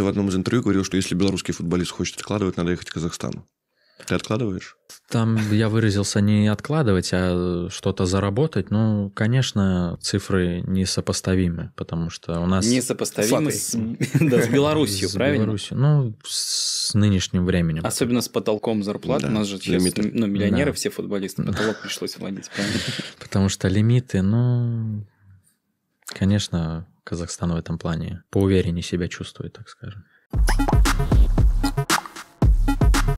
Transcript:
Ты в одном из интервью говорил, что если белорусский футболист хочет откладывать, надо ехать в Казахстан. Ты откладываешь? Там я выразился не откладывать, а что-то заработать. Ну, конечно, цифры несопоставимы, потому что у нас... Несопоставимы с, да, с Белоруссией, с правильно? Белоруссией. Ну, с нынешним временем. Особенно с потолком зарплат. Да, у нас же сейчас, ну, миллионеры да. все футболисты, потолок пришлось вводить, правильно? Потому что лимиты, ну, Конечно, Казахстан в этом плане поувереннее себя чувствует, так скажем.